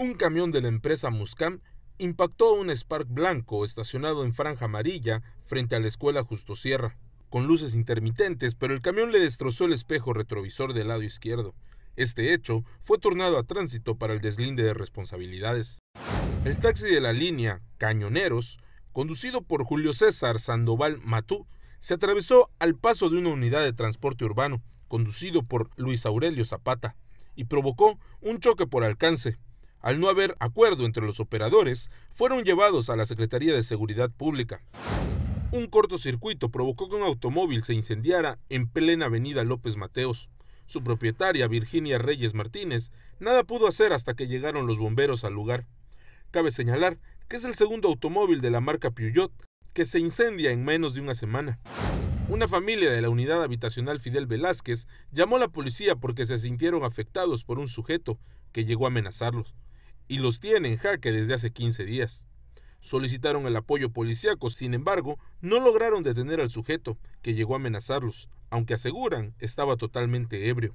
Un camión de la empresa Muscam impactó un Spark blanco estacionado en franja amarilla frente a la escuela Justo Sierra, con luces intermitentes, pero el camión le destrozó el espejo retrovisor del lado izquierdo. Este hecho fue tornado a tránsito para el deslinde de responsabilidades. El taxi de la línea Cañoneros, conducido por Julio César Sandoval Matú, se atravesó al paso de una unidad de transporte urbano, conducido por Luis Aurelio Zapata, y provocó un choque por alcance, al no haber acuerdo entre los operadores, fueron llevados a la Secretaría de Seguridad Pública. Un cortocircuito provocó que un automóvil se incendiara en plena avenida López Mateos. Su propietaria, Virginia Reyes Martínez, nada pudo hacer hasta que llegaron los bomberos al lugar. Cabe señalar que es el segundo automóvil de la marca Peugeot que se incendia en menos de una semana. Una familia de la unidad habitacional Fidel Velázquez llamó a la policía porque se sintieron afectados por un sujeto que llegó a amenazarlos y los tienen en jaque desde hace 15 días. Solicitaron el apoyo policíaco, sin embargo, no lograron detener al sujeto, que llegó a amenazarlos, aunque aseguran estaba totalmente ebrio.